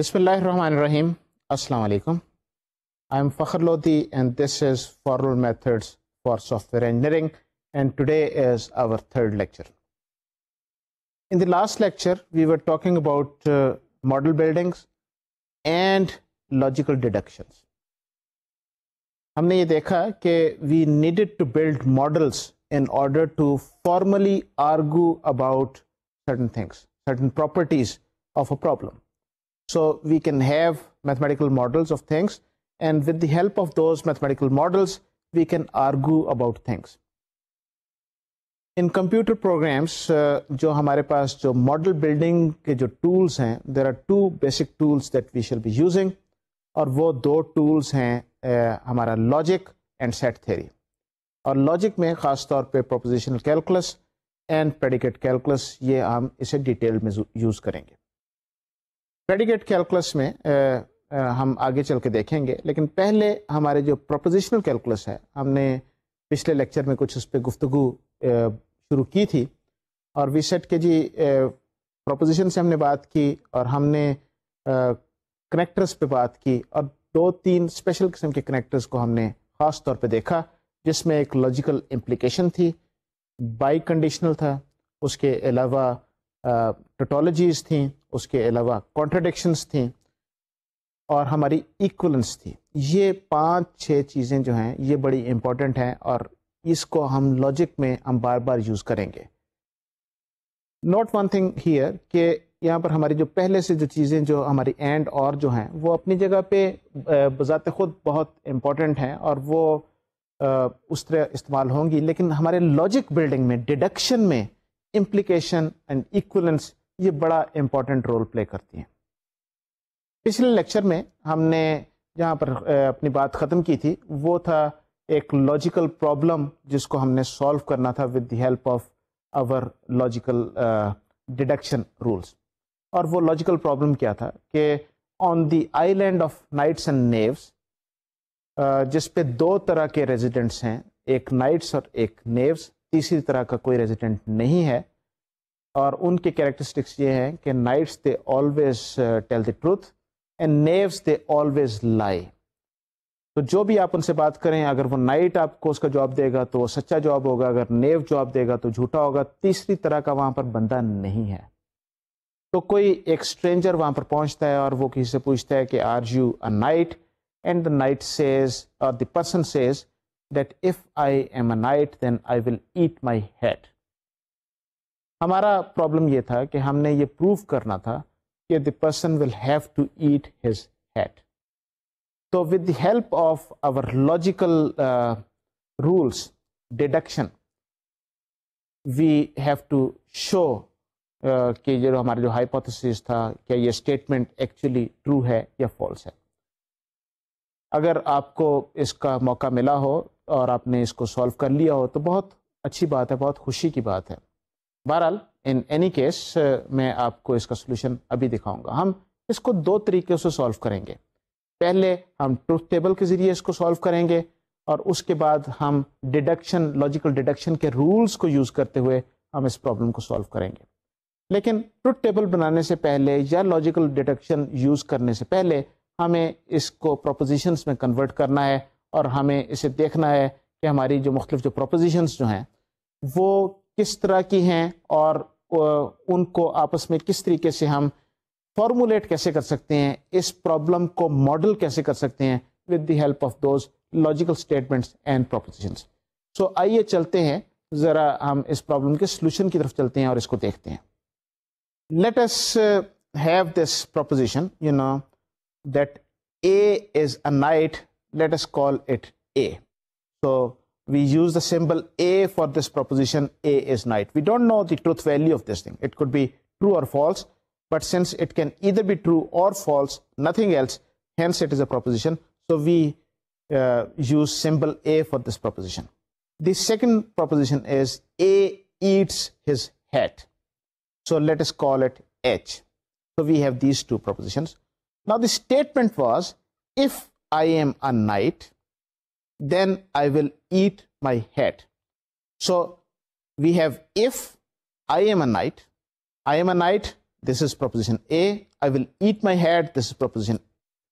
Bismillahirrahmanirrahim. Assalamu alaikum. I'm Fakhar Lodhi and this is Formal Methods for Software Engineering and today is our third lecture. In the last lecture, we were talking about uh, model buildings and logical deductions. हमने we needed to build models in order to formally argue about certain things, certain properties of a problem. So we can have mathematical models of things and with the help of those mathematical models, we can argue about things. इन computer programs जो हमारे पास जो model building के जो tools हैं there are two basic tools that we shall be using और वो दो टूल्स हैं uh, हमारा लॉजिक एंड सेट थ्योरी और लॉजिक में ख़ास तौर पे propositional calculus and predicate calculus ये हम इसे डिटेल में यूज़ करेंगे प्रेडिकेट कैलकुलस में आ, uh, आ, uh, हम आगे चल के देखेंगे लेकिन पहले हमारे जो प्रोपोजिशनल कैलकुलस है हमने पिछले लेक्चर में कुछ उस पर गुफ्तु uh, शुरू की थी और वी सेट के जी प्रोपोजिशन से हमने बात की और हमने कनेक्टर्स पे बात की और दो तीन स्पेशल किस्म के कनेक्टर्स को हमने ख़ास तौर पे देखा जिसमें एक लॉजिकल इम्प्लिकेशन थी बाई कंडीशनल था उसके अलावा टोटोलॉजीज़ थी उसके अलावा कॉन्ट्रडिक्शंस थी और हमारी इक्वलेंस थी ये पांच छह चीज़ें जो हैं ये बड़ी इम्पॉर्टेंट हैं और इसको हम लॉजिक में हम बार बार यूज़ करेंगे नोट वन थिंग हियर कि यहाँ पर हमारी जो पहले से जो चीज़ें जो हमारी एंड और जो हैं वो अपनी जगह पे बजात खुद बहुत इम्पॉर्टेंट हैं और वो उस तरह इस्तेमाल होंगी लेकिन हमारे लॉजिक बिल्डिंग में डिडक्शन में इम्प्लीकेशन एंड इक्वलेंस ये बड़ा इम्पॉर्टेंट रोल प्ले करती हैं पिछले लेक्चर में हमने जहाँ पर अपनी बात ख़त्म की थी वो था एक लॉजिकल प्रॉब्लम जिसको हमने सॉल्व करना था with the help of our logical deduction rules और वो लॉजिकल प्रॉब्लम क्या था कि on the island of knights and knaves जिस पे दो तरह के रेजिडेंट्स हैं एक नाइट्स और एक नेव्स तीसरी तरह का कोई रेजिडेंट नहीं है और उनके कैरेक्टरिस्टिक्स ये हैं कि knights they always tell the truth and knaves they always lie तो जो भी आप उनसे बात करें अगर वो नाइट आपको उसका जॉब देगा तो वो सच्चा जॉब होगा अगर नेव जॉब देगा तो झूठा होगा तीसरी तरह का वहाँ पर बंदा नहीं है तो कोई एक स्ट्रेंजर वहाँ पर पहुँचता है और वो किसी से पूछता है कि are you a knight and the knight says और the person says that if I am a knight then I will eat my head हमारा प्रॉब्लम ये था कि हमने ये प्रूव करना था कि the person will have to eat his hat तो with the help of our logical rules deduction we have to show कि जो हमारा जो हाइपोथेसिस था क्या ये स्टेटमेंट एक्चुअली ट्रू है या फॉल्स है अगर आपको इसका मौका मिला हो और आपने इसको सॉल्व कर लिया हो तो बहुत अच्छी बात है बहुत खुशी की बात है बहरहाल इन एनी केस मैं आपको इसका सोल्यूशन अभी दिखाऊंगा हम इसको दो तरीके से सॉल्व करेंगे पहले हम ट्रुथ टेबल के ज़रिए इसको सॉल्व करेंगे और उसके बाद हम डिडक्शन लॉजिकल डिडक्शन के रूल्स को यूज़ करते हुए हम इस प्रॉब्लम को सॉल्व करेंगे लेकिन ट्रुथ टेबल बनाने से पहले या लॉजिकल डिडक्शन यूज़ करने से पहले हमें इसको प्रोपोजिशंस में कन्वर्ट करना है और हमें इसे देखना है कि हमारी जो मुख्तलिफ जो प्रोपोजिशंस जो हैं वो किस तरह की हैं और उनको आपस में किस तरीके से हम फॉर्मुलेट कैसे कर सकते हैं इस प्रॉब्लम को मॉडल कैसे कर सकते हैं with the help of those logical statements and propositions so आइए चलते हैं ज़रा हम इस प्रॉब्लम के सोल्यूशन की तरफ चलते हैं और इसको देखते हैं let us uh, have this proposition you know that a is a knight let us call it a so we use the symbol A for this proposition A is night. We don't know the truth value of this thing. It could be true or false, but since it can either be true or false, nothing else, hence it is a proposition. So we uh, use symbol A for this proposition. The second proposition is A eats his hat. So let us call it H. So we have these two propositions. Now the statement was, if I am a knight, then I will eat my head. So we have if I am a knight, I am a knight, this is proposition A, I will eat my head, this is proposition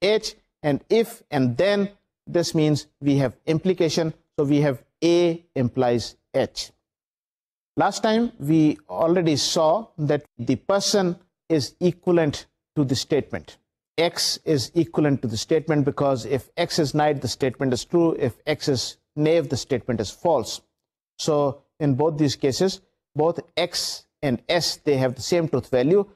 H, and if and then, this means we have implication, so we have A implies H. Last time we already saw that the person is equivalent to the statement x is equivalent to the statement because if x is knight, the statement is true. If x is knave, the statement is false. So in both these cases, both x and s, they have the same truth value.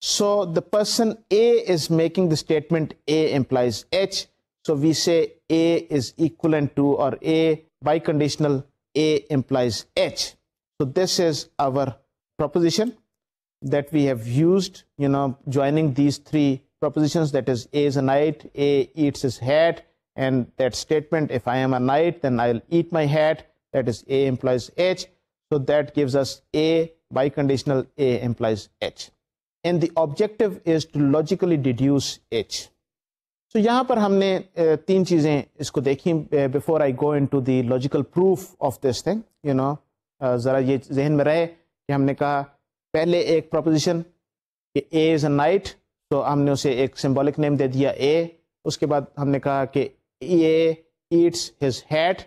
So the person A is making the statement A implies H. So we say A is equivalent to or A biconditional A implies H. So this is our proposition that we have used, you know, joining these three propositions that is A is a knight, A eats his hat and that statement if I am a knight then I'll eat my hat that is A implies H so that gives us A biconditional A implies H and the objective is to logically deduce H. So यहाँ पर हमने तीन चीज़ें इसको देखी before I go into the logical proof of this thing you know ज़रा ये जहन में रहे कि हमने कहा पहले एक proposition कि A is a knight तो हमने उसे एक सिंबॉलिक नेम दे दिया ए उसके बाद हमने कहा कि A eats his hat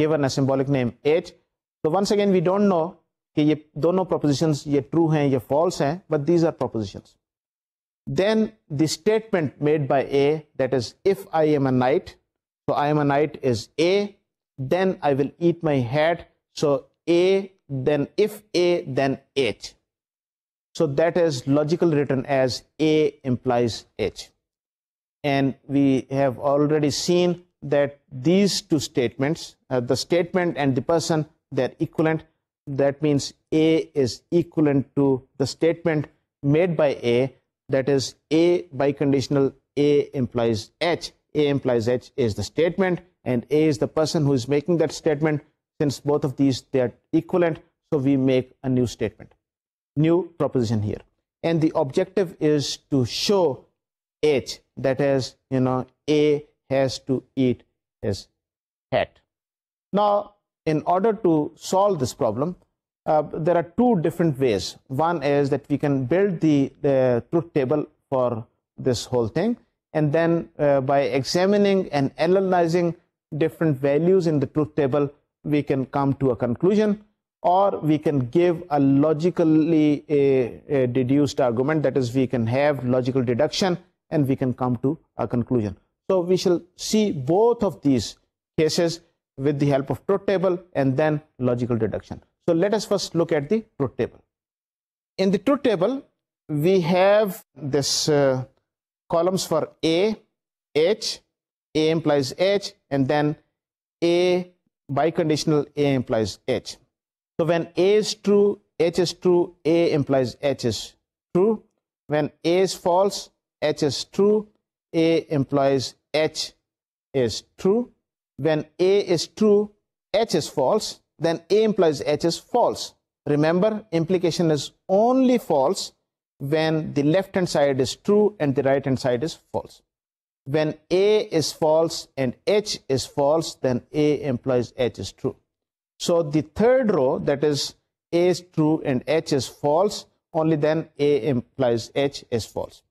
given a symbolic name H तो once again we don't know कि ये दोनों प्रोपोजिशंस ये ट्रू हैं ये फॉल्स हैं but these are propositions then the statement made by A that is if I am a knight तो I am a knight is A then I will eat my hat so A then if A then H So that is logically written as A implies H. And we have already seen that these two statements, uh, the statement and the person, they're equivalent. That means A is equivalent to the statement made by A, that is A biconditional A implies H. A implies H is the statement and A is the person who is making that statement. Since both of these, they are equivalent, so we make a new statement new proposition here and the objective is to show h that is you know a has to eat his hat now in order to solve this problem uh, there are two different ways one is that we can build the, the truth table for this whole thing and then uh, by examining and analyzing different values in the truth table we can come to a conclusion or we can give a logically a, a, deduced argument that is we can have logical deduction and we can come to a conclusion so we shall see both of these cases with the help of truth table and then logical deduction so let us first look at the truth table in the truth table we have this uh, columns for a h a implies h and then a biconditional a implies h so when A is true, H is true, A implies H is true. When A is false, H is true, A implies H is true. When A is true, H is false, then A implies H is false. Remember, implication is only false when the left hand side is true and the right hand side is false. When A is false and H is false, then A implies H is true. So the third row that is A is true and H is false only then A implies H is false.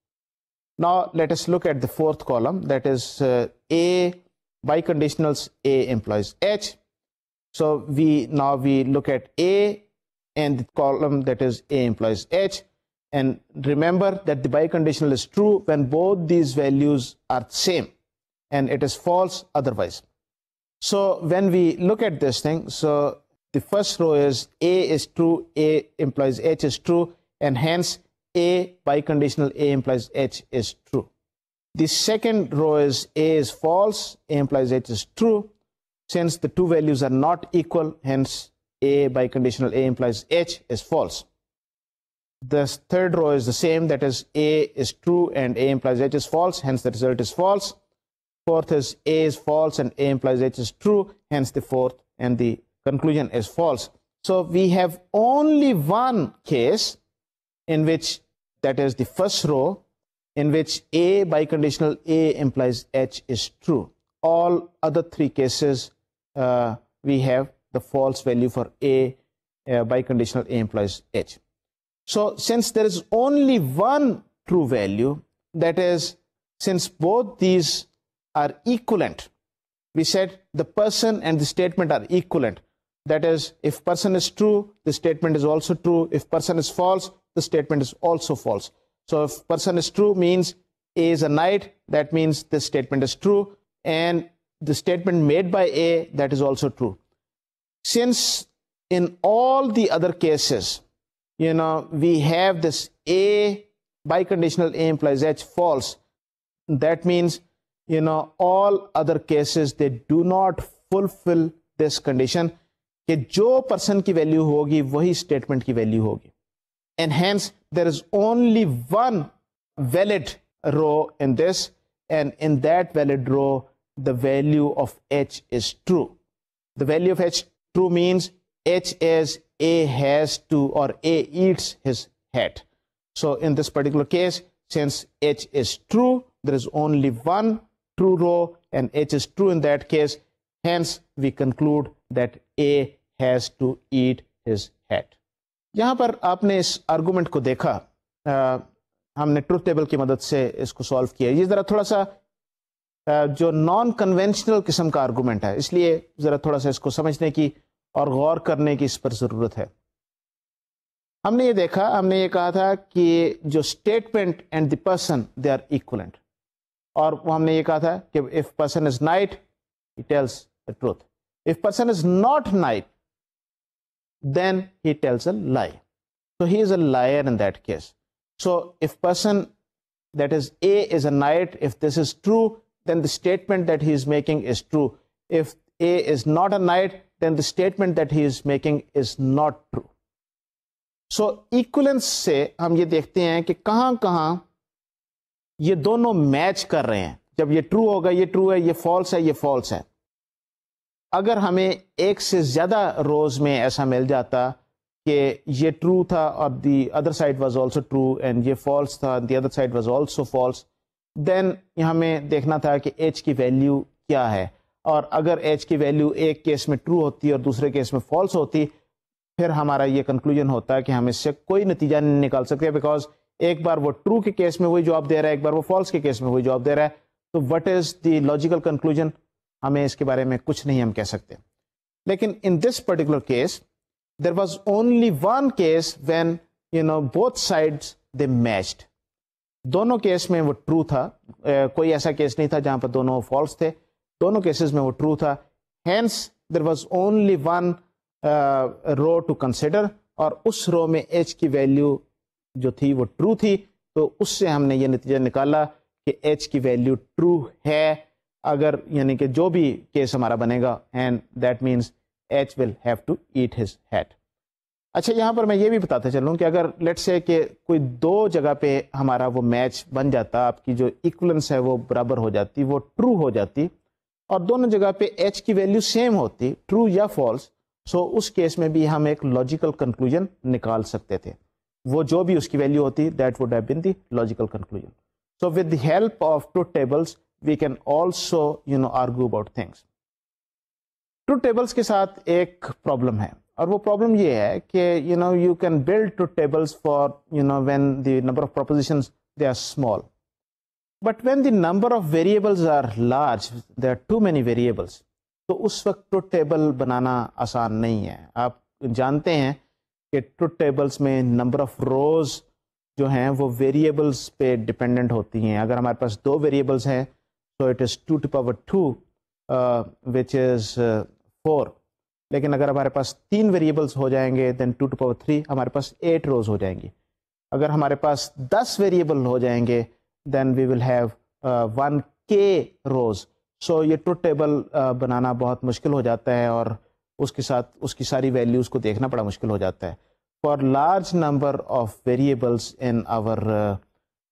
Now let us look at the fourth column that is uh, A biconditionals A implies H. So we now we look at A and the column that is A implies H and remember that the biconditional is true when both these values are same and it is false otherwise. So when we look at this thing, so the first row is A is true, A implies H is true, and hence A biconditional A implies H is true. The second row is A is false, A implies H is true. Since the two values are not equal, hence A biconditional A implies H is false. The third row is the same, that is A is true and A implies H is false, hence the result is false. Fourth is A is false and A implies H is true. Hence the fourth and the conclusion is false. So we have only one case in which that is the first row in which A biconditional A implies H is true. All other three cases uh, we have the false value for A uh, biconditional A implies H. So since there is only one true value that is since both these are equivalent. We said the person and the statement are equivalent. That is, if person is true, the statement is also true. If person is false, the statement is also false. So if person is true means A is a knight, that means this statement is true. And the statement made by A, that is also true. Since in all the other cases, you know, we have this A biconditional A implies H false. That means you know all other cases they do not fulfill this condition कि जो person की value होगी वही statement की value होगी and hence there is only one valid row in this and in that valid row the value of H is true the value of H true means H is A has to और A eats his head so in this particular case since H is true there is only true row and H is true in that case. Hence, we conclude that A has to eat his head. यहाँ पर आपने इस argument को देखा आ, हमने truth table की मदद से इसको सॉल्व किया ये ज़रा थोड़ा सा आ, जो नॉन कन्वेंशनल किस्म का आर्गूमेंट है इसलिए ज़रा थोड़ा सा इसको समझने की और गौर करने की इस पर ज़रूरत है हमने ये देखा हमने ये कहा था कि जो statement and the person they are equivalent और वो हमने ये कहा था कि if person is knight he tells the truth if person is not knight then he tells a lie so he is a liar in that case so if person that is a is a knight if this is true then the statement that he is making is true if a is not a knight then the statement that he is making is not true so equivalence से हम ये देखते हैं कि कहाँ कहाँ ये दोनों मैच कर रहे हैं जब ये ट्रू होगा ये ट्रू है ये फॉल्स है ये फॉल्स है अगर हमें एक से ज़्यादा रोज में ऐसा मिल जाता कि ये ट्रू था और the other side was also true and ये फॉल्स था the other side was also false then हमें देखना था कि एच की वैल्यू क्या है और अगर एच की वैल्यू एक केस में ट्रू होती और दूसरे केस में फॉल्स होती फिर हमारा ये कंक्लूजन होता है कि हम इससे कोई नतीजा नहीं निकाल सकते बिकॉज एक बार वो ट्रू के केस में वही जवाब दे रहा है एक बार वो फॉल्स के केस में वही जवाब दे रहा है तो what is the logical conclusion हमें इसके बारे में कुछ नहीं हम कह सकते लेकिन in this particular case there was only one case when you know both sides they matched दोनों केस में वो ट्रू था ए, कोई ऐसा केस नहीं था जहां पर दोनों फॉल्स थे दोनों केसेस में वो ट्रू था hence there was only one row to consider और उस रो में एच की वैल्यू जो थी वो ट्रू थी तो उससे हमने ये नतीजा निकाला कि एच की वैल्यू ट्रू है अगर यानी कि जो भी केस हमारा बनेगा and that means H will have to eat his head अच्छा यहाँ पर मैं ये भी बताता चलूँ कि अगर लेट से कि कोई दो जगह पे हमारा वो मैच बन जाता आपकी जो इक्वलेंस है वो बराबर हो जाती वो ट्रू हो जाती और दोनों जगह पे एच की वैल्यू सेम होती ट्रू या फॉल्स सो उस केस में भी हम एक लॉजिकल कंक्लूजन निकाल सकते थे वो जो भी उसकी वैल्यू होती that would have logical conclusion so with the help of truth tables we can also you know argue about things truth tables के साथ एक प्रॉब्लम है और वो प्रॉब्लम ये है कि you know you can build truth tables for you know when the of proposition they are small but when the number of variables are large they are too many variables तो उस वक्त truth table बनाना आसान नहीं है आप जानते हैं कि ट्रुथ टेबल्स में नंबर ऑफ रोज़ जो हैं वो वेरिएबल्स पे डिपेंडेंट होती हैं अगर हमारे पास दो वेरिएबल्स हैं तो it is two to power two which is four लेकिन अगर हमारे पास तीन वेरिएबल्स हो जाएंगे then two to power three हमारे पास एट रोज़ हो जाएंगी अगर हमारे पास दस वेरिएबल हो जाएंगे then we will have one K rows सो ये ट्रुथ टेबल uh, बनाना बहुत मुश्किल हो जाता है और उसके साथ उसकी सारी वैल्यूज़ को देखना बड़ा मुश्किल हो जाता है for large number of variables in our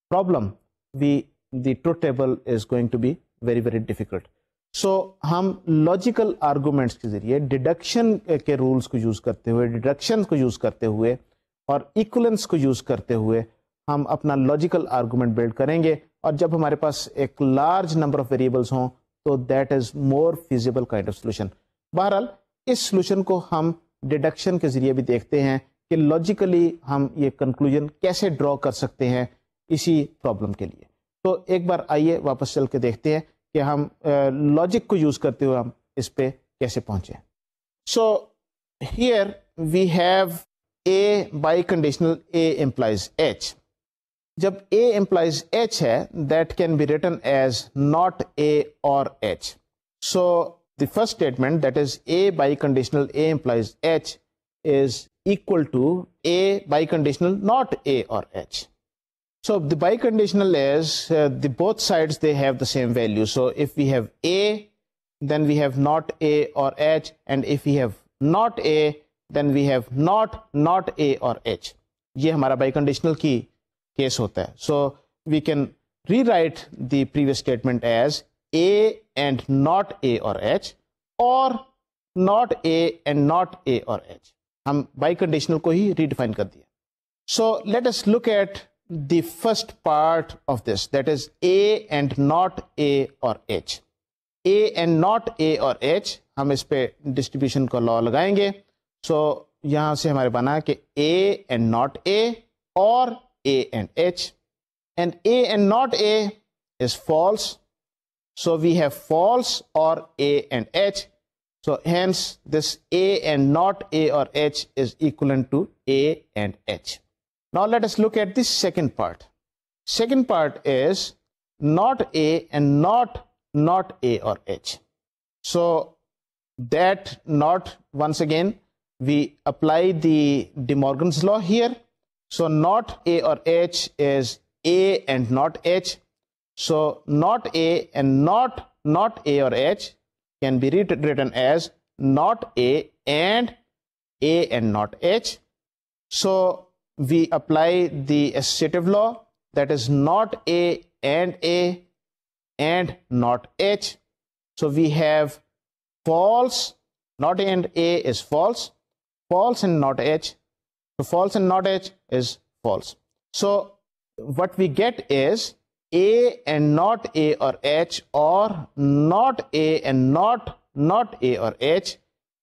problem we the truth table is going to be very very difficult so हम लॉजिकल आर्गूमेंट्स के ज़रिए डिडक्शन के रूल्स को यूज़ करते हुए डिडक्शन को यूज़ करते हुए और इक्वलेंस को यूज़ करते हुए हम अपना लॉजिकल आर्गूमेंट बिल्ड करेंगे और जब हमारे पास एक लार्ज नंबर ऑफ वेरिएबल्स हों तो that is more feasible kind of solution बहरहाल इस सोल्यूशन को हम डिडक्शन के ज़रिए भी देखते हैं कि लॉजिकली हम ये कंक्लूजन कैसे ड्रॉ कर सकते हैं इसी प्रॉब्लम के लिए तो एक बार आइए वापस चल के देखते हैं कि हम लॉजिक को यूज़ करते हुए हम इस पर कैसे पहुँचें so here we have A biconditional A implies H जब ए एम्प्लाइज एच है that can be written as not A और H so the first statement that is A by conditional A implies H is equal to A by conditional not A or H. So the biconditional is uh, the both sides they have the same value. So if we have A then we have not A or H and if we have not A then we have not not A or H. ये हमारा biconditional की case होता है. So we can rewrite the previous statement as A and not A और H और not A and not A और H हम by conditional को ही रिडिफाइन कर दिया so let's look at the first part of this that is A and not A और H A and not A और H हम इस पे डिस्ट्रीब्यूशन का लॉ लगाएंगे सो so, यहां से हमारे बना के ए एंड नॉट ए और A and H and A and not A is false So we have false or A and H. So hence this A and not A or H is equivalent to A and H. Now let us look at the second part. Second part is not A and not not A or H. So that not once again we apply the De Morgan's law here. So not A or H is A and not H. So not A and not not A or H can be written as not A and A and not H. So we apply the associative law that is not A and A and not H. So we have false, not A and A is false, false and not H. So false and not H is false. So what we get is a and not A or H or not A and not not A or H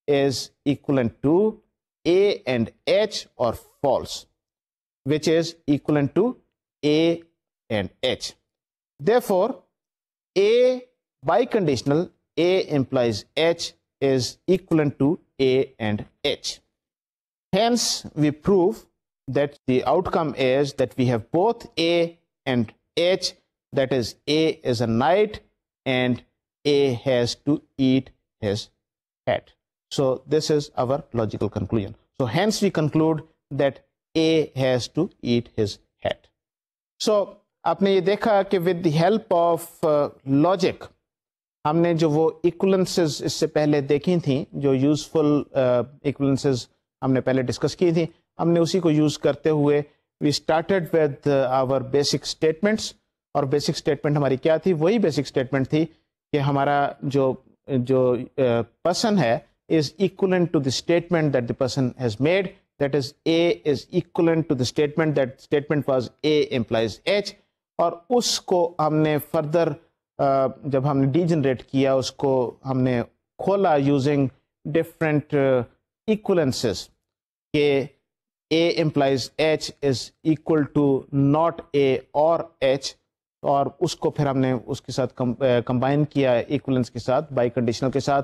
is equivalent to A and H or false which is equivalent to A and H. Therefore, A biconditional A implies H is equivalent to A and H. Hence, we prove that the outcome is that we have both A and H, that is A is a knight and A has to eat his hat. So this is our logical conclusion. So hence we conclude that A has to eat his hat. So आपने ये देखा कि with the help of logic हमने जो वो इक्वलेंसेस इससे पहले देखी थी जो यूज़फुल इक्वलेंसेस uh, हमने पहले डिस्कस की थी हमने उसी को यूज़ करते हुए we started with our basic statements और बेसिक स्टेटमेंट हमारी क्या थी वही बेसिक स्टेटमेंट थी कि हमारा जो जो पर्सन uh, है is equivalent to the statement that the person has made that is A is equivalent to the statement that statement was A implies H और उसको हमने फर्दर uh, जब हमने डीजनरेट किया उसको हमने खोला यूजिंग डिफरेंट इक्वलेंसेस के A implies H is equal to not A और H और उसको फिर हमने उसके साथ कंबाइन किया इक्वलेंस के साथ बाई कंडीशनल के साथ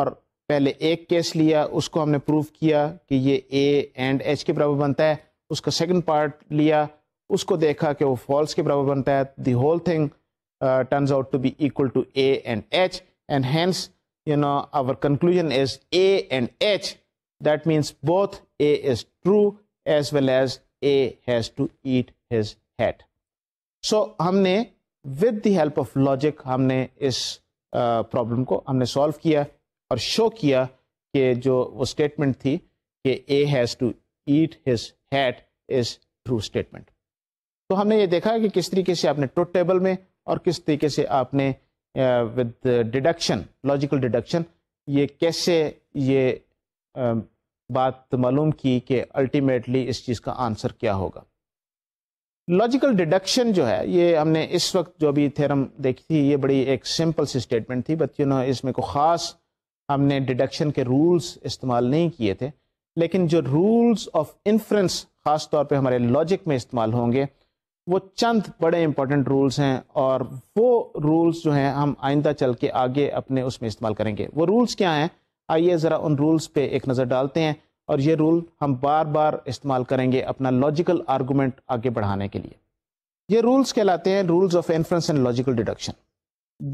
और पहले एक केस लिया उसको हमने प्रूव किया कि ये A एंड H के बराबर बनता है उसका सेकंड पार्ट लिया उसको देखा कि वो फॉल्स के बराबर बनता है the whole thing turns out to be equal to A and H and hence you know our conclusion is A and H that means both A is true as well as A has to eat his head. So हमने with the help of logic हमने इस problem uh, को हमने solve किया और show किया कि जो वो स्टेटमेंट थी कि A has to eat his hat is true statement तो हमने ये देखा कि किस तरीके से आपने ट्रुथ टेबल में और किस तरीके से आपने विद डिडक्शन लॉजिकल डिडक्शन ये कैसे ये uh, बात मालूम की कि अल्टीमेटली इस चीज़ का आंसर क्या होगा लॉजिकल डिडक्शन जो है ये हमने इस वक्त जो भी थेरम देखी थी ये बड़ी एक सिंपल सी स्टेटमेंट थी बच्चों यू इसमें को ख़ास हमने डिडक्शन के रूल्स इस्तेमाल नहीं किए थे लेकिन जो रूल्स ऑफ इन्फ्रेंस ख़ास तौर पे हमारे लॉजिक में इस्तेमाल होंगे वो चंद बड़े इंपॉर्टेंट रूल्स हैं और वो रूल्स जो हैं हम आइंदा चल के आगे अपने उसमें इस्तेमाल करेंगे वो रूल्स क्या हैं आइए ज़रा उन रूल्स पे एक नज़र डालते हैं और ये रूल हम बार बार इस्तेमाल करेंगे अपना लॉजिकल आर्गूमेंट आगे बढ़ाने के लिए ये रूल्स कहलाते हैं rules of inference and logical deduction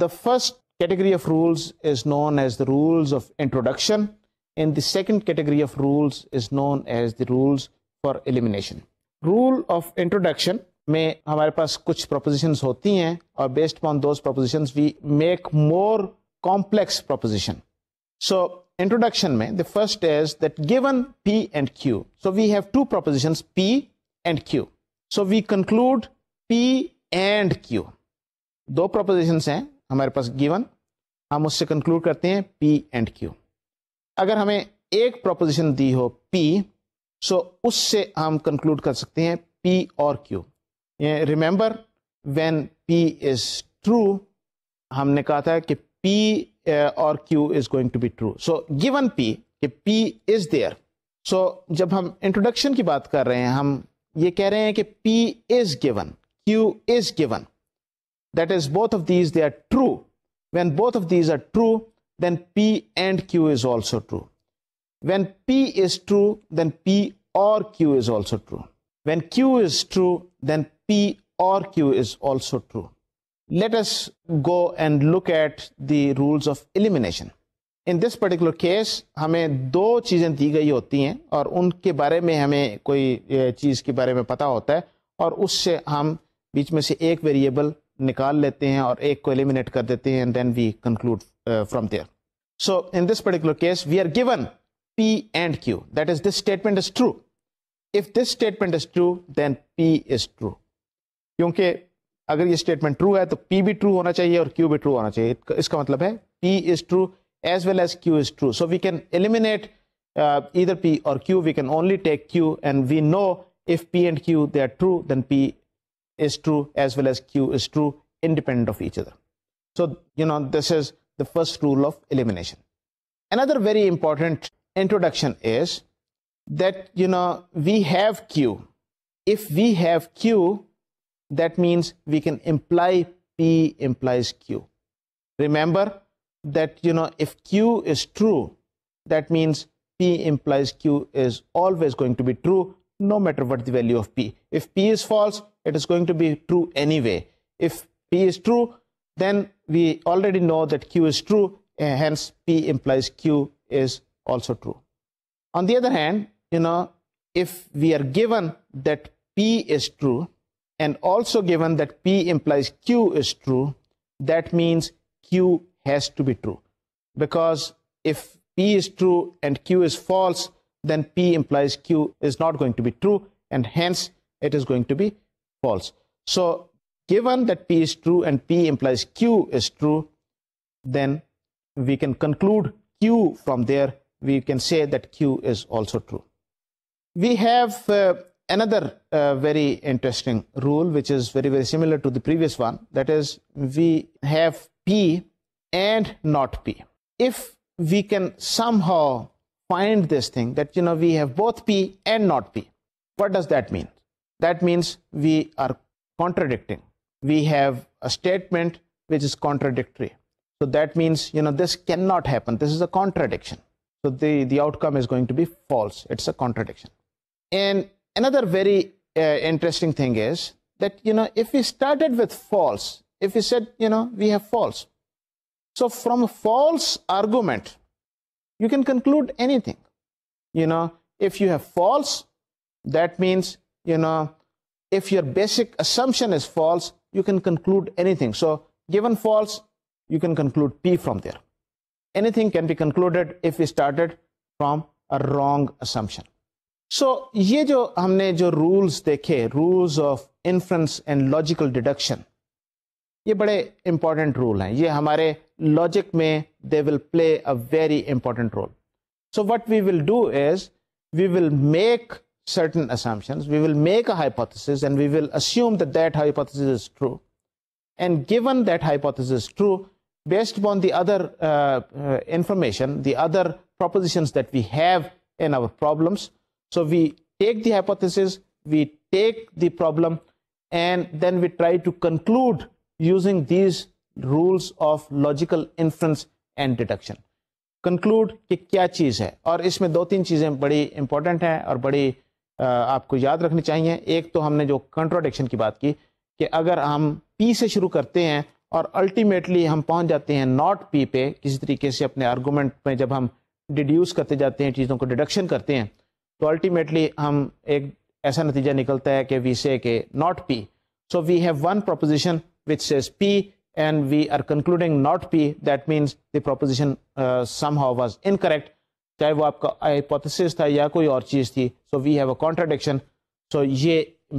the first category of rules is known as the rules of introduction and the second category of rules is known as the rules for elimination rule of introduction में हमारे पास कुछ propositions होती हैं और based upon those propositions we make more complex proposition So introduction mein, the first is that given P and Q. So we have two propositions P and Q. So we conclude P and Q. Do propositions hain, humare pass given. hum usse conclude karte hain P and Q. Agar hume ek proposition di ho P, so usse hum conclude kar sakte hain P or Q. Yeah, Remember when P is true, ہم نے کہا تھا کہ پی Uh, or q is going to be true. So given p, कि p is there. So जब हम introduction की बात कर रहे हैं हम ये p is given, q is given. That is both of these they are true. When both of these are true, then p and q is also true. When p is true, then p or q is also true. When q is true, then p or q is also true. let us go and look at the rules of elimination. In this particular case हमें दो चीज़ें दी गई होती हैं और उनके बारे में हमें कोई चीज़ के बारे में पता होता है और उससे हम बीच में से एक वेरिएबल निकाल लेते हैं और एक को एलिमिनेट कर देते हैं and then we conclude from there so in this particular case we are given P and Q that is this statement is true if this statement is true then P is true क्योंकि अगर ये statement true है तो P भी true होना चाहिए और Q भी ट्रू होना चाहिए इसका मतलब है P is true as well as q is true. So we can eliminate uh, either p or q. We can only take q and we know if p and q they are true then p is true as well as q is true independent of each other. So you know this is the first rule of elimination. Another very important introduction is that you know we have q. If we have q that means we can imply P implies Q. Remember that, you know, if Q is true, that means P implies Q is always going to be true no matter what the value of P. If P is false, it is going to be true anyway. If P is true, then we already know that Q is true, hence P implies Q is also true. On the other hand, you know, if we are given that P is true, and also given that P implies Q is true, that means Q has to be true. Because if P is true and Q is false, then P implies Q is not going to be true and hence it is going to be false. So given that P is true and P implies Q is true, then we can conclude Q from there. We can say that Q is also true. We have uh, another uh, very interesting rule which is very very similar to the previous one that is we have p and not p if we can somehow find this thing that you know we have both p and not p what does that mean that means we are contradicting we have a statement which is contradictory so that means you know this cannot happen this is a contradiction so the the outcome is going to be false it's a contradiction and another very uh, interesting thing is that, you know, if we started with false, if we said, you know, we have false. So from false argument, you can conclude anything. You know, if you have false, that means, you know, if your basic assumption is false, you can conclude anything. So given false, you can conclude P from there. Anything can be concluded if we started from a wrong assumption so, ये जो हमने जो rules rules of inference and logical deduction, deduction ये बड़े important rule हैं ये हमारे logic में they will play a very important role so what we will do is we will make certain assumptions we will make a hypothesis and we will assume that that hypothesis is true and given that hypothesis is true based upon the other uh, uh, information the other propositions that we have in our problems So we take the hypothesis, we take the problem, and then we try to conclude using these rules of logical inference and deduction. Conclude कि क्या चीज़ है और इसमें दो तीन चीज़ें बड़ी important हैं और बड़ी आपको याद रखनी चाहिए एक तो हमने जो कंट्रोडिक्शन की बात की कि अगर हम पी से शुरू करते हैं और अल्टीमेटली हम पहुंच जाते हैं नॉट पी पे किसी तरीके से अपने आर्गूमेंट में जब हम डिड्यूस करते जाते हैं चीज़ों को डिडक्शन करते हैं तो अल्टीमेटली हम एक ऐसा नतीजा निकलता है कि वी से के not P so we have one proposition which says P and we are concluding not p that means the proposition uh, somehow was incorrect चाहे वो आपका हाइपोथेसिस था या कोई और चीज़ थी so we have a contradiction so ये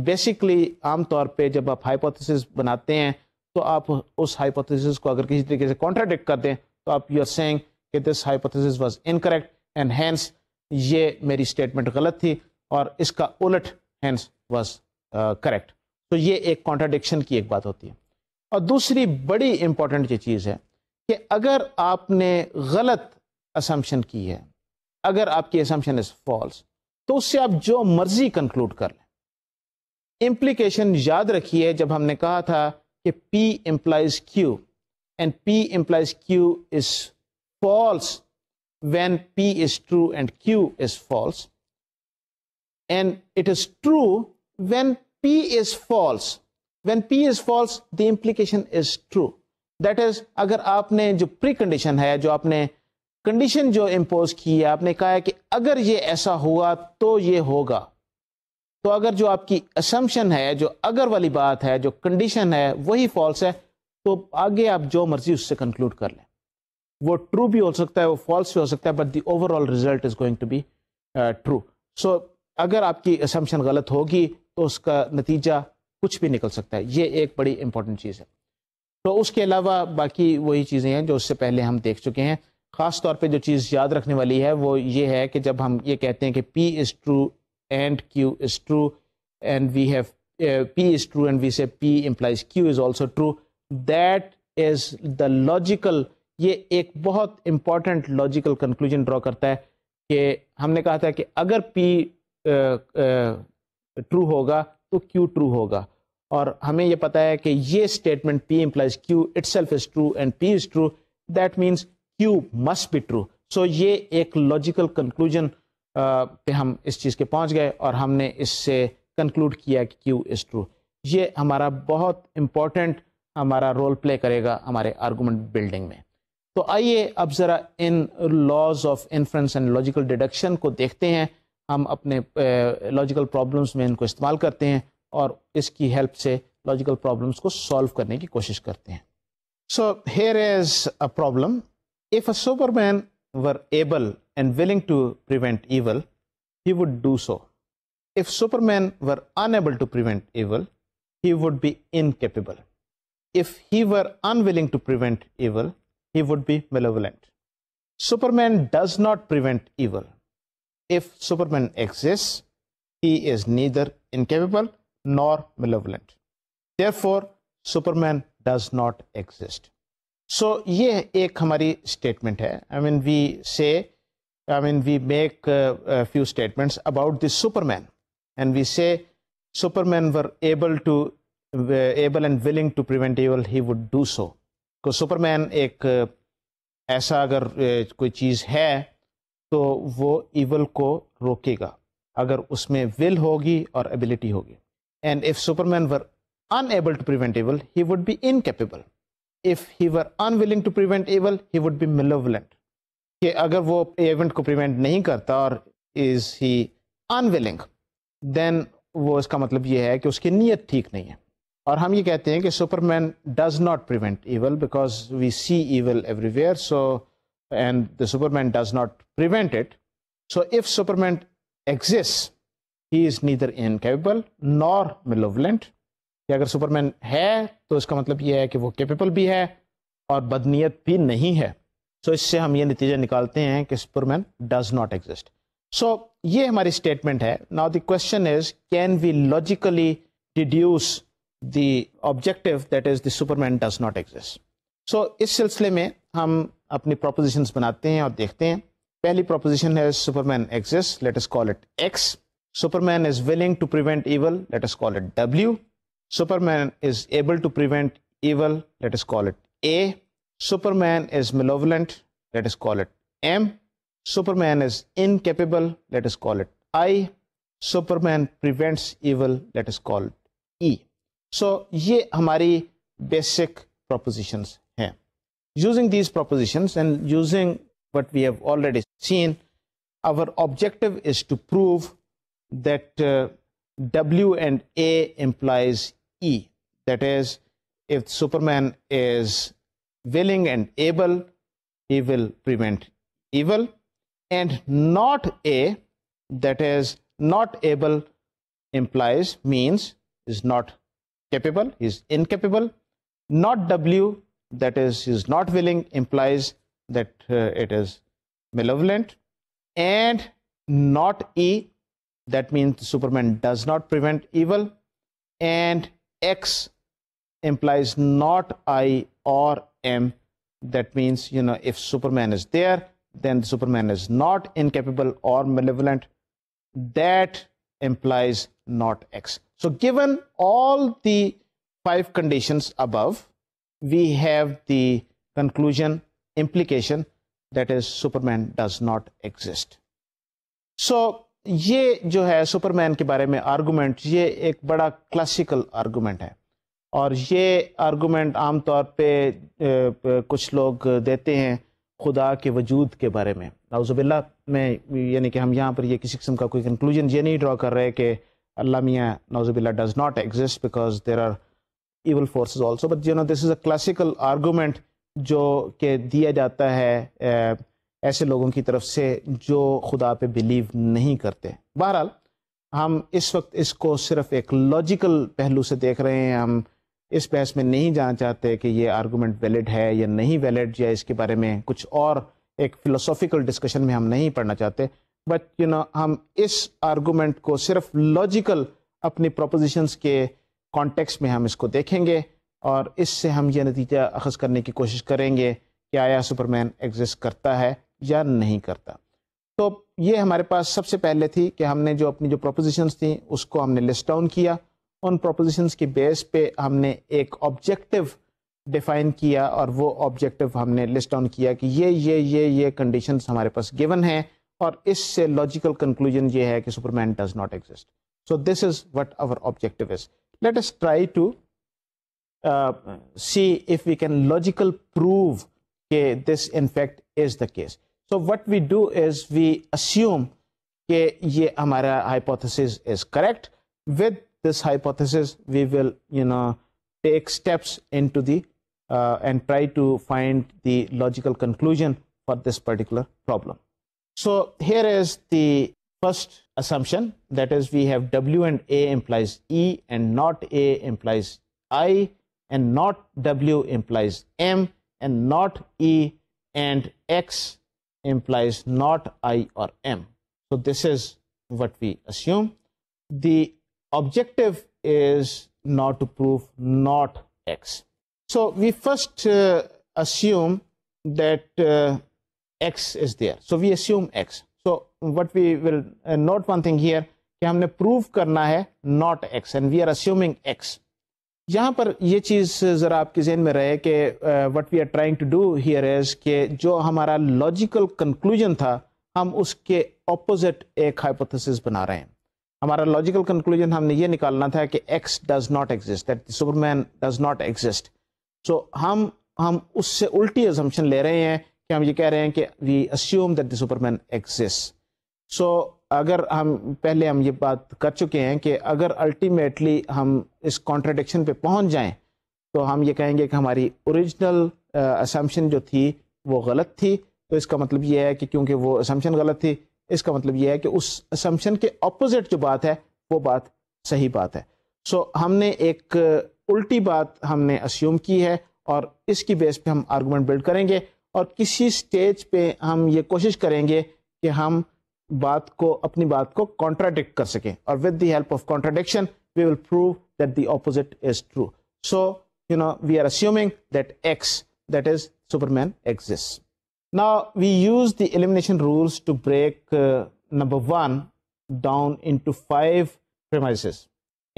बेसिकली आमतौर पे जब आप हाइपोथेसिस बनाते हैं तो आप उस हाइपोथेसिस को अगर किसी तरीके से कॉन्ट्राडिक्ट कर दें तो आप यू आर सेइंग कि this hypothesis was incorrect and hence ये मेरी स्टेटमेंट गलत थी और इसका उलट हैंस वॉज करेक्ट तो ये एक कॉन्ट्राडिक्शन की एक बात होती है और दूसरी बड़ी इंपॉर्टेंट ये चीज़ है कि अगर आपने गलत असम्पशन की है अगर आपकी असम्पशन इज़ फॉल्स तो उससे आप जो मर्जी कंक्लूड कर लें इम्प्लीकेशन याद रखिए जब हमने कहा था कि P implies Q and P implies Q is false when P is true and Q is false. And it is true when P is false. When P is false, the implication is true. That is अगर आपने जो pre condition है जो आपने condition जो impose की है आपने कहा है कि अगर ये ऐसा हुआ तो ये होगा तो अगर जो आपकी असम्पशन है जो अगर वाली बात है जो कंडीशन है वही फॉल्स है तो आगे आप जो मर्जी उससे कंक्लूड कर लें वो ट्रू भी हो सकता है वो फॉल्स भी हो सकता है but the overall result is going to be true so अगर आपकी असम्पशन गलत होगी तो उसका नतीजा कुछ भी निकल सकता है ये एक बड़ी इंपॉर्टेंट चीज़ है तो उसके अलावा बाकी वही चीज़ें हैं जो उससे पहले हम देख चुके हैं ख़ास तौर पे जो चीज़ याद रखने वाली है वो ये है कि जब हम ये कहते हैं कि P is true and Q is true and we have P is true and we say P implies Q is also true that is the logical ये एक बहुत इंपॉर्टेंट लॉजिकल कंक्लूजन ड्रॉ करता है कि हमने कहा था कि अगर पी ट्रू होगा तो क्यू ट्रू होगा और हमें यह पता है कि ये statement P implies Q itself is true and P is true that means Q must be true so ये एक लॉजिकल कंक्लूजन पे हम इस चीज़ के पहुंच गए और हमने इससे कंक्लूड किया कि क्यू इज़ ट्रू ये हमारा बहुत इम्पॉर्टेंट हमारा रोल प्ले करेगा हमारे आर्गूमेंट बिल्डिंग में तो आइए अब ज़रा इन laws of inference and logical deduction को देखते हैं हम अपने लॉजिकल प्रॉब्लम्स में इनको इस्तेमाल करते हैं और इसकी हेल्प से लॉजिकल प्रॉब्लम्स को सॉल्व करने की कोशिश करते हैं so here is a problem if a Superman were able and willing to prevent evil he would do so if Superman were unable to prevent evil he would be incapable if he were unwilling to prevent evil he would be malevolent. Superman does not prevent evil. If Superman exists, he is neither incapable nor malevolent. Therefore, Superman does not exist. So, yeh ek humari statement hai. I mean, we say, I mean, we make uh, a, few statements about this Superman. And we say, Superman were able to, were uh, able and willing to prevent evil, he would do so. को तो Superman एक ऐसा अगर कोई चीज़ है तो वो evil को रोकेगा अगर उसमें विल होगी और एबिलिटी होगी and if Superman were unable to prevent evil, he would be incapable. If he were unwilling to prevent evil, he would be malevolent. कि अगर वो इवेंट को प्रिवेंट नहीं करता और इज़ ही अनविलिंग देन वो इसका मतलब ये है कि उसकी नीयत ठीक नहीं है और हम ये कहते हैं कि Superman does not prevent evil because we see evil everywhere so and the Superman does not prevent it so if Superman exist he is neither incapable nor malevolent कि अगर सुपरमैन है तो इसका मतलब ये है कि वो कैपेबल भी है और बदनीयत भी नहीं है सो so, इससे हम ये नतीजा निकालते हैं कि Superman does not exist so ये हमारी स्टेटमेंट है now the question is can we logically deduce the objective that is the Superman does not exist so इस सिलसिले में हम अपनी प्रोपोजिशंस बनाते हैं और देखते हैं पहली प्रोपोजिशन है Superman exist let us call it X Superman is willing to prevent evil let us call it W Superman is able to prevent evil let us call it A Superman is malevolent let us call it M. Superman is incapable, let us call it I. Superman prevents evil, let us call it E. So so, ये हमारी basic propositions हैं Using these propositions and using what we have already seen, our objective is to prove that uh, W and A implies E. That is, if Superman is willing and able, he will prevent evil. And not A, that is, not able implies, means, is not capable, is incapable. Not W, that is, is not willing, implies that uh, it is malevolent. And not E, that means Superman does not prevent evil. And X implies not I or M. That means, you know, if Superman is there, then Superman is not incapable or malevolent. That implies not X. So given all the five conditions above, we have the conclusion implication that is Superman does not exist. So ये जो है Superman के बारे में argument ये एक बड़ा classical argument है और ये आर्गूमेंट आमतौर पे, पे कुछ लोग देते हैं खुदा के वजूद के बारे में नाउजबिल्ला में यानी कि हम यहाँ पर ये किसी किस्म का कोई कंक्लूजन ये नहीं ड्रॉ कर रहे कि Allah Mia Nauzubillah does not exist because there are evil forces also. But you know, this is a classical argument जो के दिया जाता है ए, ऐसे लोगों की तरफ से जो खुदा पे बिलीव नहीं करते बहरहाल हम इस वक्त इसको सिर्फ एक लॉजिकल पहलू से देख रहे हैं हम इस बहस में नहीं जाना चाहते कि ये आर्गूमेंट वैलिड है या नहीं वैलिड या इसके बारे में कुछ और एक फ़िलोसॉफिकल डिस्कशन में हम नहीं पढ़ना चाहते बट यू नो हम इस आर्गूमेंट को सिर्फ लॉजिकल अपनी प्रोपोजिशंस के कॉन्टेक्स्ट में हम इसको देखेंगे और इससे हम यह नतीजा अखज़ करने की कोशिश करेंगे कि आया सुपरमैन एग्जिस्ट करता है या नहीं करता तो ये हमारे पास सबसे पहले थी कि हमने जो अपनी जो प्रोपोजिशंस थी उसको हमने लिस्ट डाउन किया उन प्रोपोजिशंस के बेस पे हमने एक ऑब्जेक्टिव डिफ़ाइन किया और वो ऑब्जेक्टिव हमने लिस्ट डाउन किया कि ये ये ये ये कंडीशंस हमारे पास गिवन हैं और इससे लॉजिकल कंक्लूजन ये है कि Superman does not exist so this is what our objective is let us try to see if we can logical prove के this in fact is the case so what we do is we assume कि ये हमारा hypothesis is correct with this hypothesis we will you know take steps into the uh, and try to find the logical conclusion for this particular problem. So here is the first assumption that is we have W and A implies E and not A implies I and not W implies M and not E and X implies not I or M. So this is what we assume. The objective is not to prove not X. So we first uh, assume that uh, x is there. So we assume x. So what we will uh, note one thing here कि हमने prove करना है not x and we are assuming x. यहाँ पर ये चीज़ ज़रा आपके जहन में रहे कि what we are trying to do here is कि जो हमारा लॉजिकल कंक्लूजन था हम उसके ऑपोजिट एक हाइपोथेसिस बना रहे हैं हमारा लॉजिकल कंक्लूजन हमने ये निकालना था कि x does not exist that Superman does not exist so हम हम उससे उल्टी एजम्पन ले रहे हैं कि हम ये कह रहे हैं कि we assume that the Superman exist so अगर हम पहले हम ये बात कर चुके हैं कि अगर अल्टीमेटली हम इस कॉन्ट्रडिक्शन पे पहुंच जाएं तो हम ये कहेंगे कि हमारी ओरिजिनल असम्पशन uh, जो थी वो गलत थी तो इसका मतलब ये है कि क्योंकि वो असम्पशन गलत थी इसका मतलब ये है कि उस असम्पशन के अपोजिट जो बात है वो बात सही बात है सो so, हमने एक uh, उल्टी बात हमने अस्यूम की है और इसकी बेस पे हम आर्गूमेंट बिल्ड करेंगे और किसी स्टेज पे हम ये कोशिश करेंगे कि हम बात को अपनी बात को कॉन्ट्राडिक्ट कर सकें और with the help of contradiction we will prove that the opposite is true so you know we are assuming that x that is superman exists now we use the elimination rules to break uh, number 1 down into five premises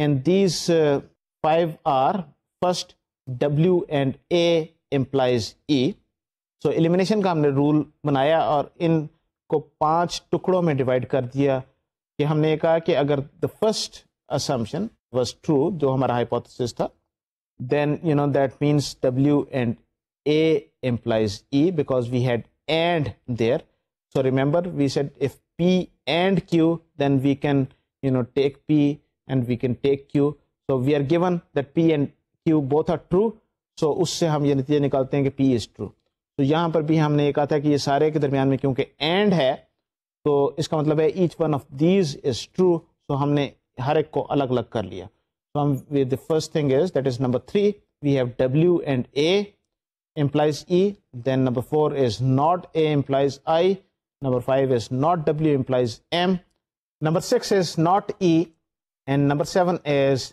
and these uh, five are first w and a implies e so so, elimination का हमने rule बनाया और इन को पांच टुकड़ों में divide कर दिया कि हमने कहा कि अगर the first assumption was true जो हमारा हाइपोथेसिस था then you know that means W and A implies E because we had and there so remember we said if p and q then we can you know take p and we can take q so we are given that p and q both are true so usse hum ye natiya nikalte hain ki p is true तो यहाँ पर भी हमने ये कहा था कि ये सारे के दरमियान में क्योंकि एंड है तो इसका मतलब है each one of these is true so हमने हर एक को अलग अलग कर लिया so um, the first thing is that is number 3 we have w and a implies e then number 4 is not a implies i number 5 is not w implies m number 6 is not e and number 7 is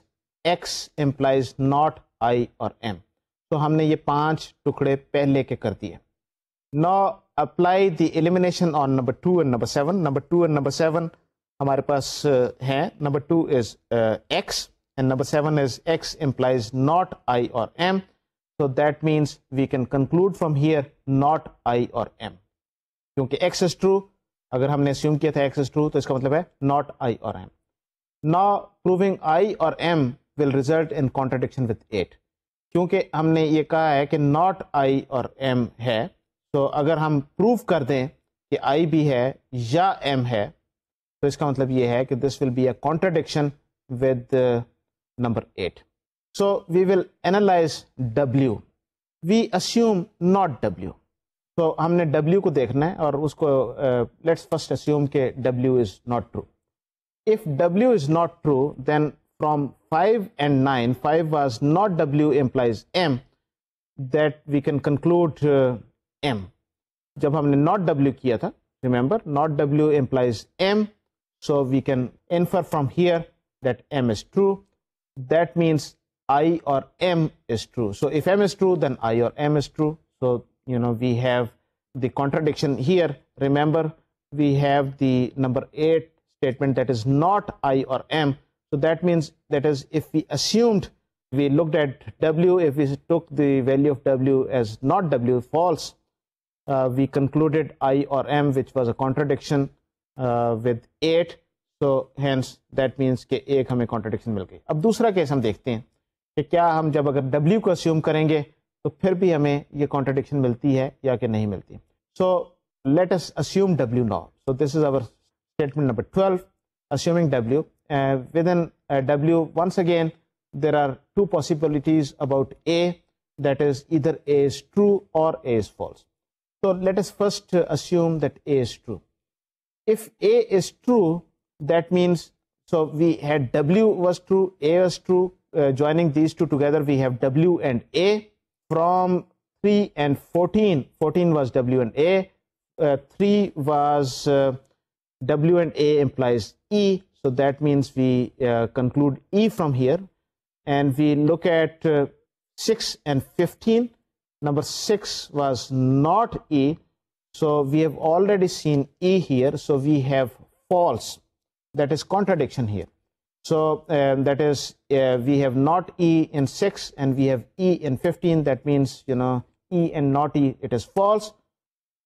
x implies not i or m तो हमने ये पांच टुकड़े पहले के कर दिए now apply the elimination on number two and number seven number two and number seven हमारे पास uh, हैं number two is X and number seven is X implies not I और M so that means we can conclude from here not I और M क्योंकि x is true अगर हमने assume किया था x इज ट्रू तो इसका मतलब है नॉट आई और एम now प्रूविंग आई और M will result in contradiction with eight क्योंकि हमने ये कहा है कि नॉट आई और एम है तो अगर हम प्रूव कर दें कि आई भी है या एम है तो इसका मतलब ये है कि this will be a contradiction with number eight so we will analyse W we assume not W तो हमने डब्ल्यू को देखना है और उसको लेट्स फर्स्ट अस्यूम के W is not true if W is not true then from 5 and 9, 5 was not W implies M, that we can conclude uh, M. जब हमने not W किया था, remember, not W implies M, so we can infer from here that M is true. That means I or M is true. So if M is true, then I or M is true. So, you know, we have the contradiction here. Remember, we have the number 8 statement that is not I or M. So that means that is if we assumed we looked at W, if we took the value of W as not W false, uh, we concluded I or M which was a contradiction uh, with 8. So hence that means कि एक हमें contradiction मिल गई अब दूसरा case हम देखते हैं कि क्या हम जब अगर W को assume करेंगे तो फिर भी हमें ये contradiction मिलती है या कि नहीं मिलती So let us assume W now. So this is our statement number 12 assuming W. uh, within uh, W. Once again, there are two possibilities about A, that is either A is true or A is false. So let us first uh, assume that A is true. If A is true, that means, so we had W was true, A was true, uh, joining these two together, we have W and A from 3 and 14. 14 was W and A, uh, 3 was uh, W and A implies E, so that means we uh, conclude E from here and we look at uh, 6 and 15. Number 6 was not E. So we have already seen E here. So we have false. That is contradiction here. So um, that is uh, we have not E in 6 and we have E in 15. That means, you know, E and not E, it is false.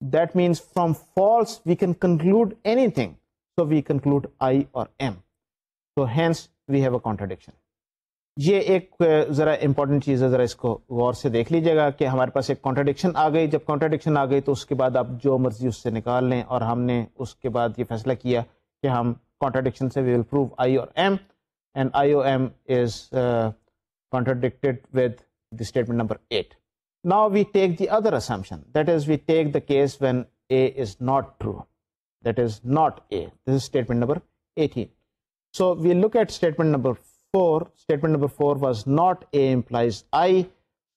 That means from false we can conclude anything. so we conclude i or m so hence we have a contradiction ये एक ज़रा important चीज़ है ज़रा इसको गौर से देख लीजिएगा कि हमारे पास एक कॉन्ट्रडिक्शन आ गई जब कॉन्ट्रडिक्शन आ गई तो उसके बाद आप जो मर्जी उससे निकाल लें और हमने उसके बाद ये फैसला किया कि हम कॉन्ट्रडिक्शन से वी विल प्रूव आई और M and I or M is contradicted with the statement number eight now we take the other assumption that is we take the case when A is not true that is not A. This is statement number 18. So we look at statement number 4. Statement number 4 was not A implies I.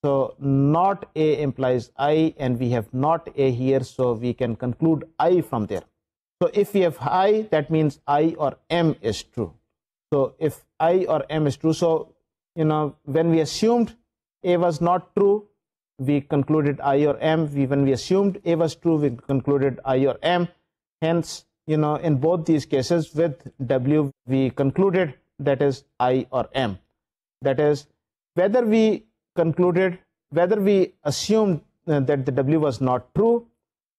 So not A implies I and we have not A here. So we can conclude I from there. So if we have I, that means I or M is true. So if I or M is true, so you know when we assumed A was not true, we concluded I or M. We, when we assumed A was true, we concluded I or M. Hence, you know, in both these cases with W, we concluded that is I or M. That is, whether we concluded, whether we assumed uh, that the W was not true,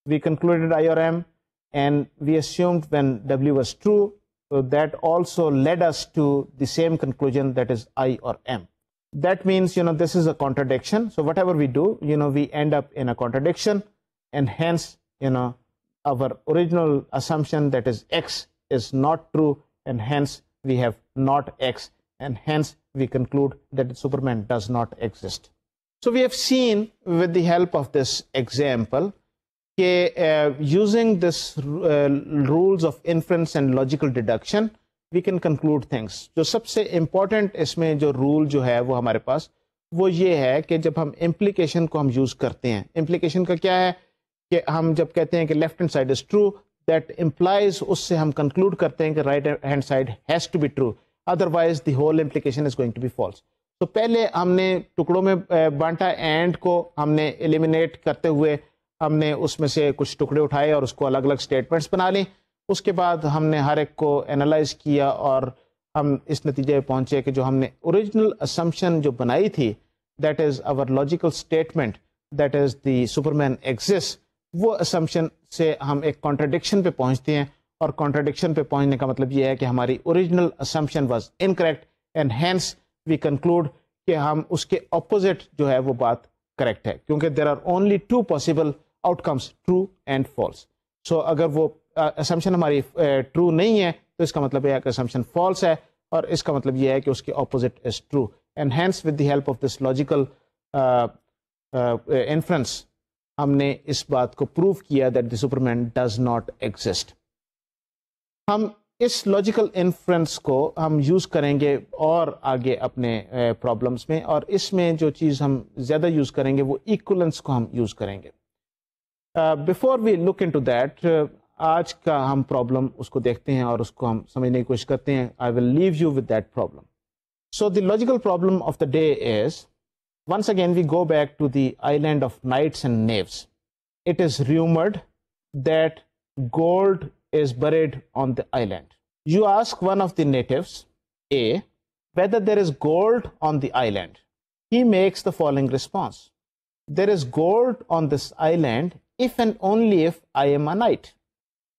we concluded I or M, and we assumed when W was true, so that also led us to the same conclusion that is I or M. That means, you know, this is a contradiction. So whatever we do, you know, we end up in a contradiction, and hence, you know, our original assumption that is x is not true and hence we have not x and hence we conclude that Superman does not exist. So we have seen with the help of this example uh, using this uh, rules of inference and logical deduction we can conclude things जो सबसे important इसमें rule जो है वो हमारे पास वो ये है कि जब हम implication को use करते implication का क्या है कि हम जब कहते हैं कि left hand side is true that implies उससे हम कंक्लूड करते हैं कि right hand side has to be true otherwise the whole implication is going to be false तो पहले हमने टुकड़ों में बांटा एंड को हमने एलिमिनेट करते हुए हमने उसमें से कुछ टुकड़े उठाए और उसको अलग अलग स्टेटमेंट्स बना ली उसके बाद हमने हर एक को एनालाइज किया और हम इस नतीजे पर पहुंचे कि जो हमने ओरिजिनल असम्पशन जो बनाई थी that is our logical statement that is the Superman exist वो असम्पशन से हम एक कॉन्ट्रडिक्शन पे पहुंचते हैं और कॉन्ट्रडिक्शन पे पहुंचने का मतलब ये है कि हमारी original assumption was incorrect and hence we conclude कि हम उसके ऑपोजिट जो है वो बात करेक्ट है क्योंकि there are only two possible outcomes true and false so अगर वो असम्पशन हमारी ट्रू नहीं है तो इसका मतलब यह है कि असम्पशन फॉल्स है और इसका मतलब यह है कि उसके opposite is true and hence with the help of this logical inference हमने इस बात को प्रूव किया that the Superman does not exist हम इस लॉजिकल इन्फ्रेंस को हम यूज़ करेंगे और आगे अपने प्रॉब्लम्स में और इसमें जो चीज़ हम ज़्यादा यूज़ करेंगे वो इक्वलेंस को हम यूज़ करेंगे before we look into that आज का हम प्रॉब्लम उसको देखते हैं और उसको हम समझने की कोशिश करते हैं I will leave you with that problem so the logical problem of the day is Once again, we go back to the island of knights and knaves. It is rumored that gold is buried on the island. You ask one of the natives, A, whether there is gold on the island. He makes the following response There is gold on this island if and only if I am a knight.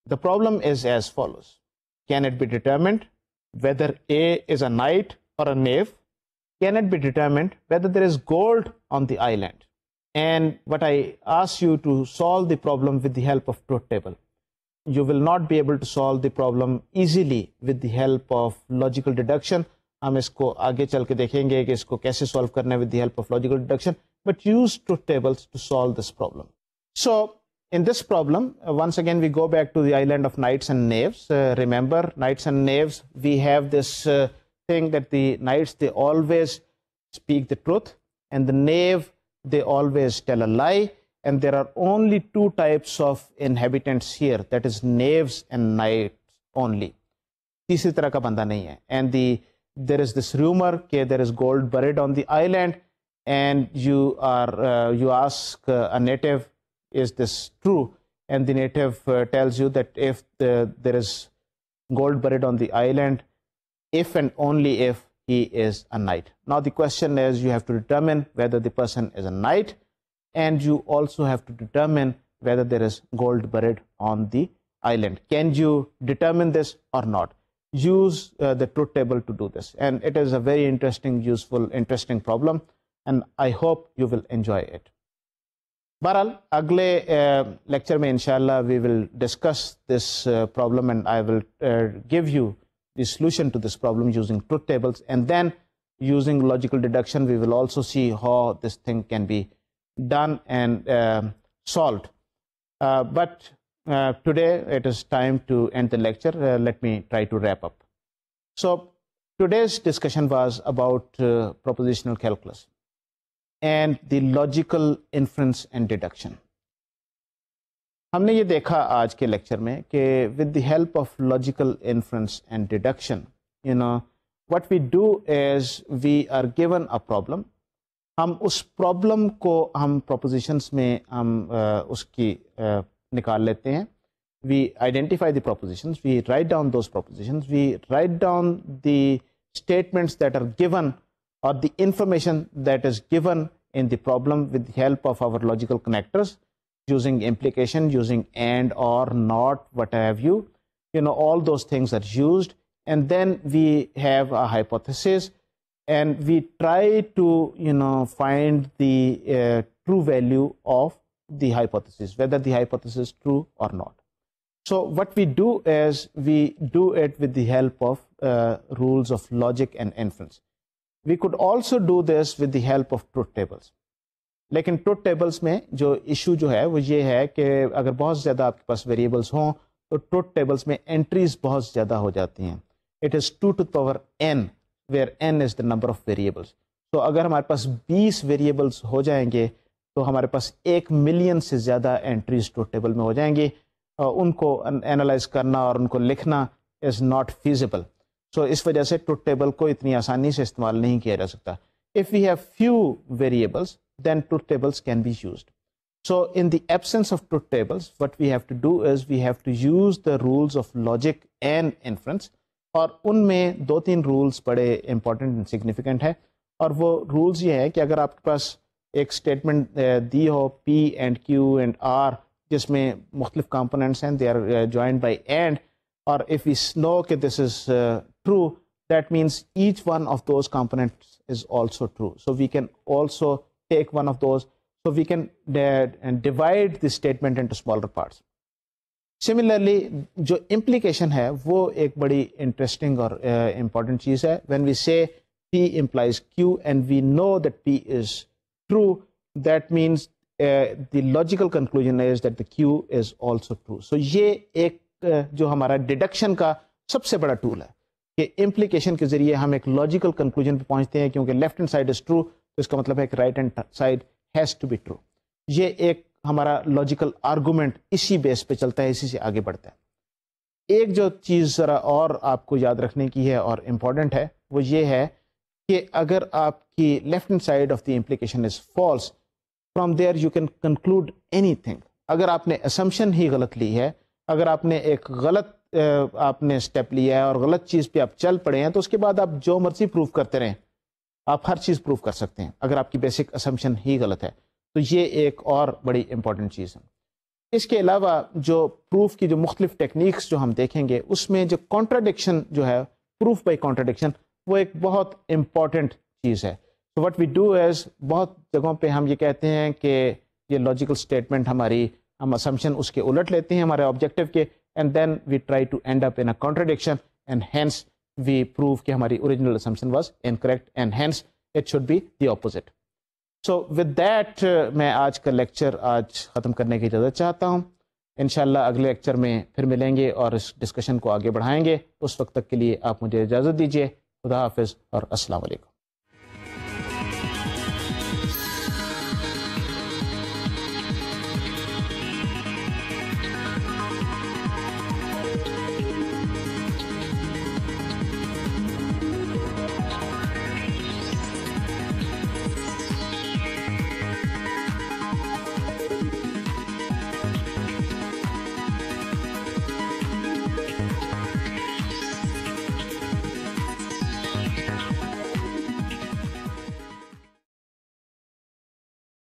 The problem is as follows Can it be determined whether A is a knight or a knave? cannot be determined whether there is gold on the island. And what I ask you to solve the problem with the help of truth table. You will not be able to solve the problem easily with the help of logical deduction. I am going to solve this problem with the help of logical deduction. But use truth tables to solve this problem. So in this problem uh, once again we go back to the island of knights and knaves uh, remember knights and knaves we have this uh, think that the knights, they always speak the truth, and the knave, they always tell a lie. And there are only two types of inhabitants here, that is knaves and knights only. तीसरी तरह का बंदा नहीं है and the there is is this rumour के there is gold buried on the island and you are you ask is this true? And the native tells you that if there is gold buried on the island, if and only if he is a knight. Now the question is you have to determine whether the person is a knight and you also have to determine whether there is gold buried on the island. Can you determine this or not? Use uh, the truth table to do this and it is a very interesting, useful, interesting problem and I hope you will enjoy it. Baral, अगले uh, lecture में इंशाल्लाह we will discuss this uh, problem, and I will uh, give you the solution to this problem using truth tables and then using logical deduction we will also see how this thing can be done and uh, solved uh, but uh, today it is time to end the lecture uh, let me try to wrap up so today's discussion was about uh, propositional calculus and the logical inference and deduction हमने ये देखा आज के lecture में कि with the help of logical inference and deduction you know what we do is we are given a problem हम उस problem को हम प्रोपोजिशंस में हम uh, उसकी uh, निकाल लेते हैं we identify the propositions we write down those propositions we write down the statements that are given or the information that is given in the problem with the help of our logical connectors using implication, using and or not, what have you. You know, all those things are used. And then we have a hypothesis and we try to, you know, find the uh, true value of the hypothesis, whether the hypothesis is true or not. So what we do is we do it with the help of uh, rules of logic and inference. We could also do this with the help of truth tables. लेकिन truth tables में जो issue जो है वो ये है कि अगर बहुत ज़्यादा आपके पास वेरिएबल्स हों तो ट्रुथ टेबल्स में एंट्रीज बहुत ज़्यादा हो जाती हैं it is two to power n where n is the number of variables तो अगर हमारे पास बीस वेरिएबल्स हो जाएंगे तो हमारे पास एक मिलियन से ज़्यादा एंट्रीज ट्रुथ टेबल में हो जाएंगी उनको एनालाइज करना और उनको लिखना इज़ नॉट फीजिबल सो इस वजह से ट्रुथ टेबल को इतनी आसानी से इस्तेमाल नहीं किया जा सकता if we have few variables then truth tables can be used. So in the absence of truth tables, what we have to do is we have to use the rules of logic and inference Or, उनमें दो तीन rules बड़े important and significant हैं और rules rules ये हैं कि अगर आपके पास एक स्टेटमेंट दी हो P and Q and R जिसमें मुख्तलिफ कंपोनेंट्स हैं they are joined by and और इफ़ वी नो कि this is that means each one of those components is also true. So we can also take one of those so we can divide this statement into smaller parts similarly jo implication hai wo ek badi interesting or uh, important cheez hai when we say p implies q and we know that p is true that means uh, the logical conclusion is that the q is also true so ye ek جو ہمارا deduction کا سب سے بڑا tool ہے کہ implication کے ذریعے ہم ایک لاجیکل کنکلوژ پہ پہنچتے ہیں کیونکہ لیفٹ ہینڈ तो इसका मतलब है कि right hand side has to be true ये एक हमारा लॉजिकल आर्गूमेंट इसी बेस पे चलता है इसी से आगे बढ़ता है एक जो चीज़ ज़रा और आपको याद रखने की है और इम्पॉर्टेंट है वो ये है कि अगर आपकी left hand side of the implication is false from there you can conclude any अगर आपने असम्पशन ही गलत ली है अगर आपने एक गलत आपने स्टेप लिया है और गलत चीज़ पे आप चल पड़े हैं तो उसके बाद आप जो मर्जी प्रूव करते रहें आप हर चीज़ प्रूव कर सकते हैं अगर आपकी बेसिक असम्पशन ही गलत है तो ये एक और बड़ी इंपॉर्टेंट चीज़ है इसके अलावा जो प्रूफ की जो मुख्तलिफ टेक्निक्स जो हम देखेंगे उसमें जो कॉन्ट्राडिक्शन जो है प्रूफ बाई कॉन्ट्राडिक्शन वो एक बहुत इम्पॉर्टेंट चीज़ है तो वट वी डू एज बहुत जगहों पे हम ये कहते हैं कि ये लॉजिकल स्टेटमेंट हमारी हम असम्पशन उसके उलट लेते हैं हमारे ऑब्जेक्टिव के and then we try to end up in a contradiction and hence we prove कि हमारी original assumption was incorrect and hence it should be the opposite. So with that uh, मैं आज का lecture आज ख़त्म करने की इजाज़त चाहता हूँ इनशाला अगले लेक्चर में फिर मिलेंगे और इस डिस्कशन को आगे बढ़ाएंगे उस वक्त तक के लिए आप मुझे इजाज़त दीजिए खुदा हाफिज़ और अस्सलाम वालेकुम